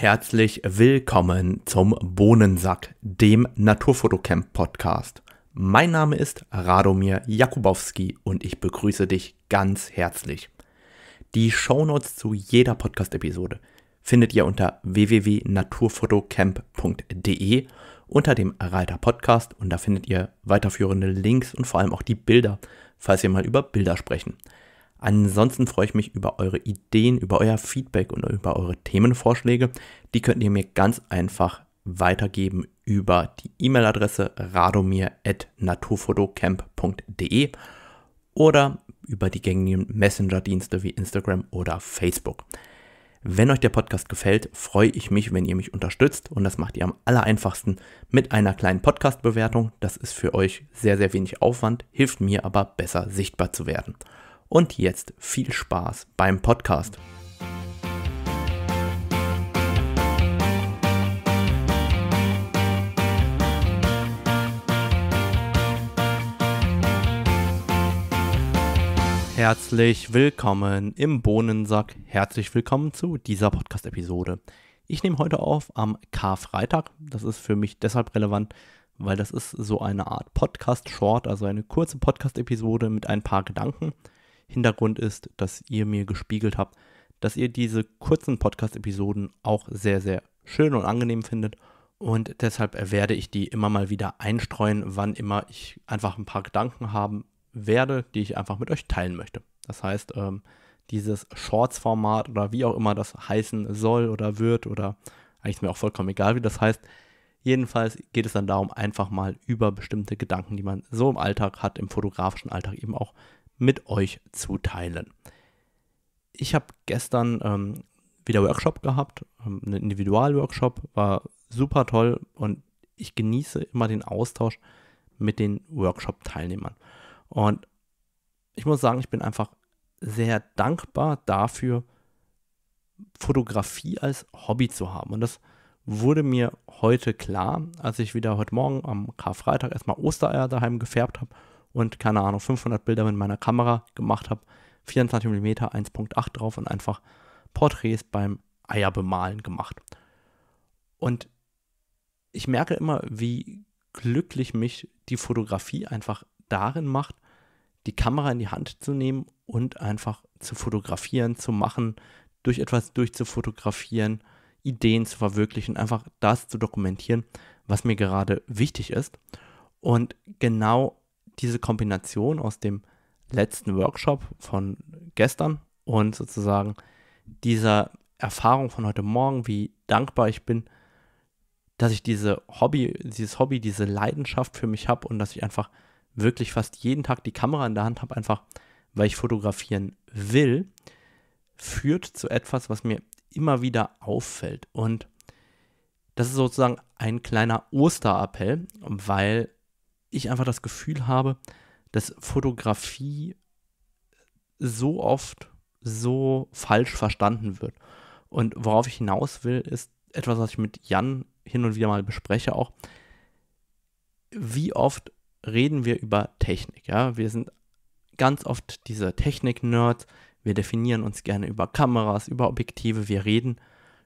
Herzlich willkommen zum Bohnensack, dem Naturfotocamp Podcast. Mein Name ist Radomir Jakubowski und ich begrüße dich ganz herzlich. Die Shownotes zu jeder Podcast-Episode findet ihr unter www.naturfotocamp.de unter dem Reiter Podcast und da findet ihr weiterführende Links und vor allem auch die Bilder, falls wir mal über Bilder sprechen. Ansonsten freue ich mich über eure Ideen, über euer Feedback und über eure Themenvorschläge. Die könnt ihr mir ganz einfach weitergeben über die E-Mail-Adresse radomir.naturfotocamp.de oder über die gängigen Messenger-Dienste wie Instagram oder Facebook. Wenn euch der Podcast gefällt, freue ich mich, wenn ihr mich unterstützt und das macht ihr am aller einfachsten mit einer kleinen Podcast-Bewertung. Das ist für euch sehr, sehr wenig Aufwand, hilft mir aber besser sichtbar zu werden. Und jetzt viel Spaß beim Podcast. Herzlich willkommen im Bohnensack. Herzlich willkommen zu dieser Podcast-Episode. Ich nehme heute auf am Karfreitag. Das ist für mich deshalb relevant, weil das ist so eine Art Podcast-Short, also eine kurze Podcast-Episode mit ein paar Gedanken. Hintergrund ist, dass ihr mir gespiegelt habt, dass ihr diese kurzen Podcast-Episoden auch sehr, sehr schön und angenehm findet. Und deshalb werde ich die immer mal wieder einstreuen, wann immer ich einfach ein paar Gedanken haben werde, die ich einfach mit euch teilen möchte. Das heißt, ähm, dieses Shorts-Format oder wie auch immer das heißen soll oder wird oder eigentlich ist mir auch vollkommen egal, wie das heißt. Jedenfalls geht es dann darum, einfach mal über bestimmte Gedanken, die man so im Alltag hat, im fotografischen Alltag eben auch mit euch zu teilen. Ich habe gestern ähm, wieder Workshop gehabt, ähm, einen Individualworkshop, war super toll und ich genieße immer den Austausch mit den Workshop-Teilnehmern. Und ich muss sagen, ich bin einfach sehr dankbar dafür, Fotografie als Hobby zu haben. Und das wurde mir heute klar, als ich wieder heute Morgen am Karfreitag erstmal Ostereier daheim gefärbt habe und keine Ahnung, 500 Bilder mit meiner Kamera gemacht habe, 24 mm 1.8 drauf und einfach Porträts beim Eierbemalen gemacht. Und ich merke immer, wie glücklich mich die Fotografie einfach darin macht, die Kamera in die Hand zu nehmen und einfach zu fotografieren, zu machen, durch etwas durchzufotografieren, Ideen zu verwirklichen, einfach das zu dokumentieren, was mir gerade wichtig ist. Und genau diese Kombination aus dem letzten Workshop von gestern und sozusagen dieser Erfahrung von heute Morgen, wie dankbar ich bin, dass ich diese Hobby, dieses Hobby, diese Leidenschaft für mich habe und dass ich einfach wirklich fast jeden Tag die Kamera in der Hand habe, einfach weil ich fotografieren will, führt zu etwas, was mir immer wieder auffällt. Und das ist sozusagen ein kleiner Osterappell, weil ich einfach das Gefühl habe, dass Fotografie so oft so falsch verstanden wird. Und worauf ich hinaus will, ist etwas, was ich mit Jan hin und wieder mal bespreche auch. Wie oft reden wir über Technik? Ja, wir sind ganz oft diese Technik-Nerds. Wir definieren uns gerne über Kameras, über Objektive. Wir reden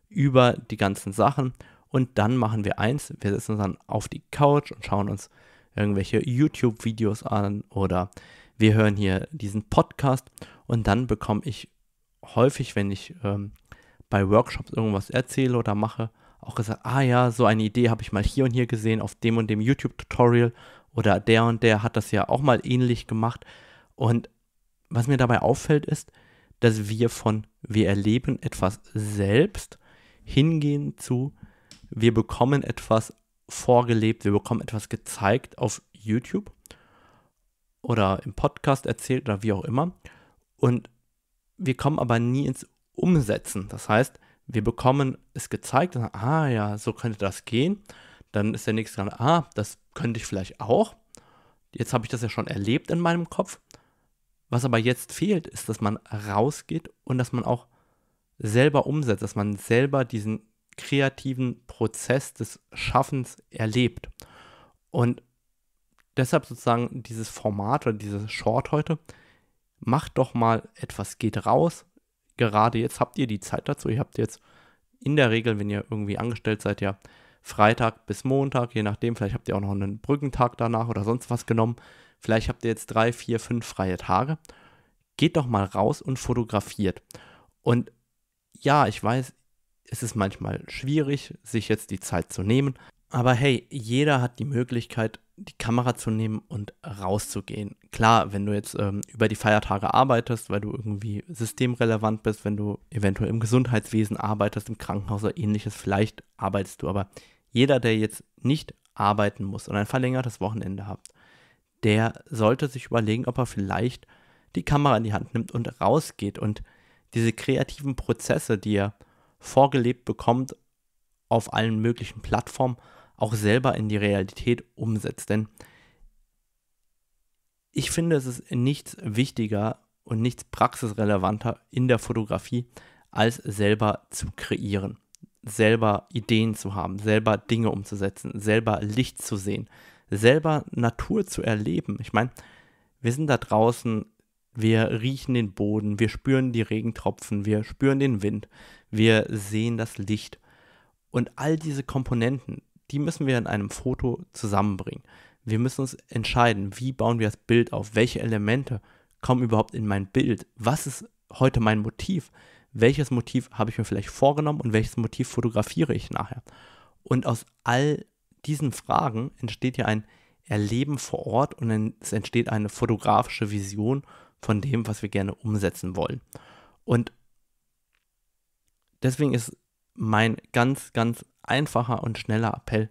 über die ganzen Sachen. Und dann machen wir eins: wir setzen uns dann auf die Couch und schauen uns irgendwelche YouTube-Videos an oder wir hören hier diesen Podcast und dann bekomme ich häufig, wenn ich ähm, bei Workshops irgendwas erzähle oder mache, auch gesagt, ah ja, so eine Idee habe ich mal hier und hier gesehen auf dem und dem YouTube-Tutorial oder der und der hat das ja auch mal ähnlich gemacht. Und was mir dabei auffällt ist, dass wir von wir erleben etwas selbst hingehen zu wir bekommen etwas vorgelebt, wir bekommen etwas gezeigt auf YouTube oder im Podcast erzählt oder wie auch immer. Und wir kommen aber nie ins Umsetzen. Das heißt, wir bekommen es gezeigt, und sagen, ah ja, so könnte das gehen. Dann ist der nächste dran, ah, das könnte ich vielleicht auch. Jetzt habe ich das ja schon erlebt in meinem Kopf. Was aber jetzt fehlt, ist, dass man rausgeht und dass man auch selber umsetzt, dass man selber diesen kreativen Prozess des Schaffens erlebt. Und deshalb sozusagen dieses Format oder dieses Short heute, macht doch mal etwas, geht raus. Gerade jetzt habt ihr die Zeit dazu. Ihr habt jetzt in der Regel, wenn ihr irgendwie angestellt seid, ja Freitag bis Montag, je nachdem, vielleicht habt ihr auch noch einen Brückentag danach oder sonst was genommen. Vielleicht habt ihr jetzt drei, vier, fünf freie Tage. Geht doch mal raus und fotografiert. Und ja, ich weiß, es ist manchmal schwierig, sich jetzt die Zeit zu nehmen. Aber hey, jeder hat die Möglichkeit, die Kamera zu nehmen und rauszugehen. Klar, wenn du jetzt ähm, über die Feiertage arbeitest, weil du irgendwie systemrelevant bist, wenn du eventuell im Gesundheitswesen arbeitest, im Krankenhaus oder ähnliches, vielleicht arbeitest du. Aber jeder, der jetzt nicht arbeiten muss und ein verlängertes Wochenende hat, der sollte sich überlegen, ob er vielleicht die Kamera in die Hand nimmt und rausgeht und diese kreativen Prozesse, die er vorgelebt bekommt, auf allen möglichen Plattformen auch selber in die Realität umsetzt. Denn ich finde, es ist nichts wichtiger und nichts praxisrelevanter in der Fotografie, als selber zu kreieren, selber Ideen zu haben, selber Dinge umzusetzen, selber Licht zu sehen, selber Natur zu erleben. Ich meine, wir sind da draußen wir riechen den Boden, wir spüren die Regentropfen, wir spüren den Wind, wir sehen das Licht. Und all diese Komponenten, die müssen wir in einem Foto zusammenbringen. Wir müssen uns entscheiden, wie bauen wir das Bild auf, welche Elemente kommen überhaupt in mein Bild, was ist heute mein Motiv, welches Motiv habe ich mir vielleicht vorgenommen und welches Motiv fotografiere ich nachher. Und aus all diesen Fragen entsteht ja ein Erleben vor Ort und es entsteht eine fotografische Vision von dem, was wir gerne umsetzen wollen. Und deswegen ist mein ganz, ganz einfacher und schneller Appell,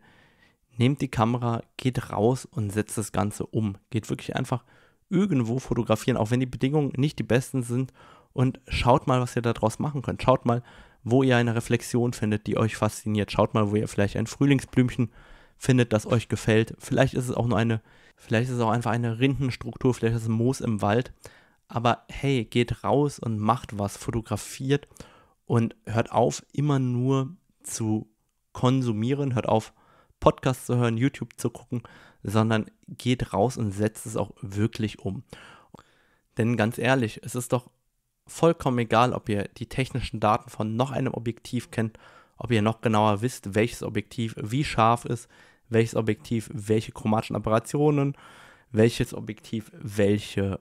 nehmt die Kamera, geht raus und setzt das Ganze um. Geht wirklich einfach irgendwo fotografieren, auch wenn die Bedingungen nicht die besten sind und schaut mal, was ihr daraus machen könnt. Schaut mal, wo ihr eine Reflexion findet, die euch fasziniert. Schaut mal, wo ihr vielleicht ein Frühlingsblümchen findet, das euch gefällt. Vielleicht ist es auch nur eine, vielleicht ist es auch einfach eine Rindenstruktur, vielleicht ist es ein Moos im Wald. Aber hey, geht raus und macht was, fotografiert und hört auf, immer nur zu konsumieren, hört auf, Podcasts zu hören, YouTube zu gucken, sondern geht raus und setzt es auch wirklich um. Denn ganz ehrlich, es ist doch vollkommen egal, ob ihr die technischen Daten von noch einem Objektiv kennt, ob ihr noch genauer wisst, welches Objektiv wie scharf ist, welches Objektiv welche chromatischen Operationen, welches Objektiv welche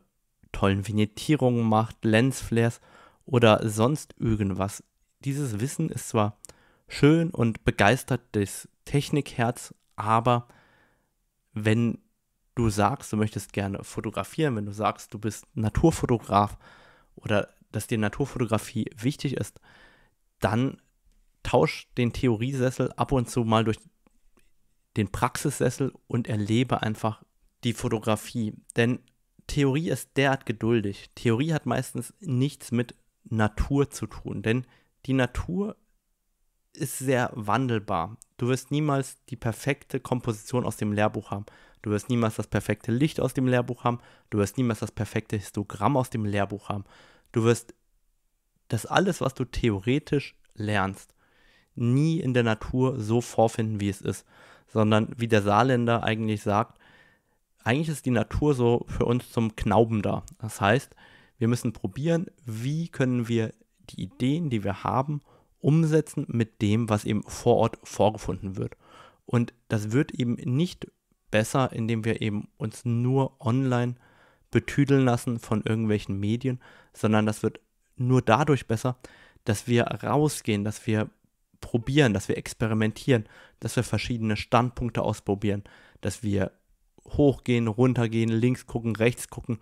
tollen Vignettierungen macht, Lensflares oder sonst irgendwas. Dieses Wissen ist zwar schön und begeistert das Technikherz, aber wenn du sagst, du möchtest gerne fotografieren, wenn du sagst, du bist Naturfotograf oder dass dir Naturfotografie wichtig ist, dann tausch den Theoriesessel ab und zu mal durch den Praxissessel und erlebe einfach die Fotografie. Denn Theorie ist derart geduldig. Theorie hat meistens nichts mit Natur zu tun, denn die Natur ist sehr wandelbar. Du wirst niemals die perfekte Komposition aus dem Lehrbuch haben. Du wirst niemals das perfekte Licht aus dem Lehrbuch haben. Du wirst niemals das perfekte Histogramm aus dem Lehrbuch haben. Du wirst das alles, was du theoretisch lernst, nie in der Natur so vorfinden, wie es ist, sondern wie der Saarländer eigentlich sagt, eigentlich ist die Natur so für uns zum Knauben da. Das heißt, wir müssen probieren, wie können wir die Ideen, die wir haben, umsetzen mit dem, was eben vor Ort vorgefunden wird. Und das wird eben nicht besser, indem wir eben uns nur online betüdeln lassen von irgendwelchen Medien, sondern das wird nur dadurch besser, dass wir rausgehen, dass wir probieren, dass wir experimentieren, dass wir verschiedene Standpunkte ausprobieren, dass wir hochgehen, runtergehen, links gucken, rechts gucken,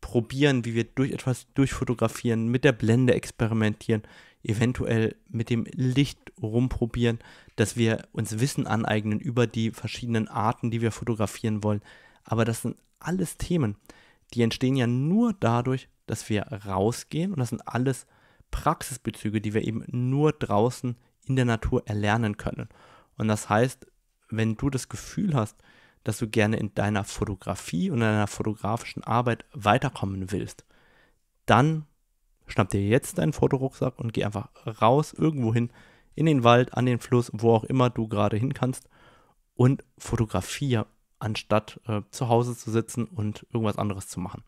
probieren, wie wir durch etwas durchfotografieren, mit der Blende experimentieren, eventuell mit dem Licht rumprobieren, dass wir uns Wissen aneignen über die verschiedenen Arten, die wir fotografieren wollen. Aber das sind alles Themen, die entstehen ja nur dadurch, dass wir rausgehen und das sind alles Praxisbezüge, die wir eben nur draußen in der Natur erlernen können. Und das heißt, wenn du das Gefühl hast, dass du gerne in deiner Fotografie und deiner fotografischen Arbeit weiterkommen willst, dann schnapp dir jetzt deinen Fotorucksack und geh einfach raus irgendwo hin, in den Wald, an den Fluss, wo auch immer du gerade hin kannst und fotografiere, anstatt äh, zu Hause zu sitzen und irgendwas anderes zu machen.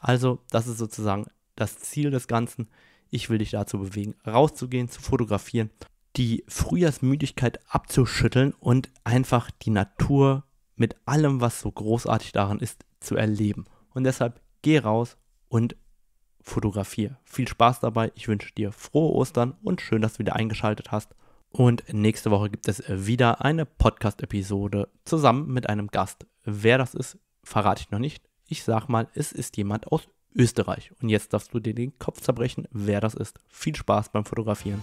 Also, das ist sozusagen das Ziel des Ganzen. Ich will dich dazu bewegen, rauszugehen, zu fotografieren, die Frühjahrsmüdigkeit abzuschütteln und einfach die Natur mit allem, was so großartig daran ist, zu erleben. Und deshalb geh raus und fotografiere. Viel Spaß dabei. Ich wünsche dir frohe Ostern und schön, dass du wieder eingeschaltet hast. Und nächste Woche gibt es wieder eine Podcast-Episode zusammen mit einem Gast. Wer das ist, verrate ich noch nicht. Ich sag mal, es ist jemand aus Österreich. Und jetzt darfst du dir den Kopf zerbrechen, wer das ist. Viel Spaß beim Fotografieren.